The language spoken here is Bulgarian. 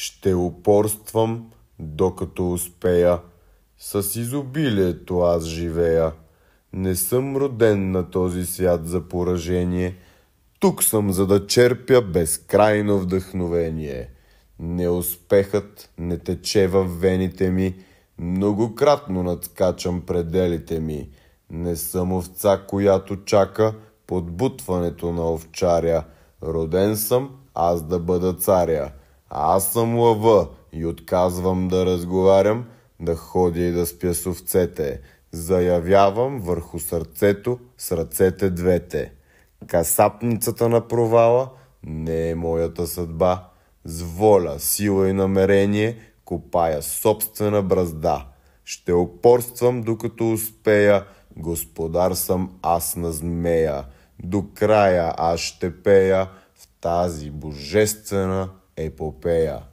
Ще упорствам, докато успея. С изобилието аз живея. Не съм роден на този свят за поражение. Тук съм, за да черпя безкрайно вдъхновение. Неуспехът не тече в вените ми. Многократно надскачам пределите ми. Не съм овца, която чака подбутването на овчаря. Роден съм аз да бъда царя. Аз съм лъва и отказвам да разговарям, да ходя и да спя с овцете. Заявявам върху сърцето с ръцете двете. Касапницата на провала не е моята съдба. С воля, сила и намерение копая собствена бразда. Ще опорствам докато успея, господар съм аз на змея. До края аз ще пея в тази божествена epopeia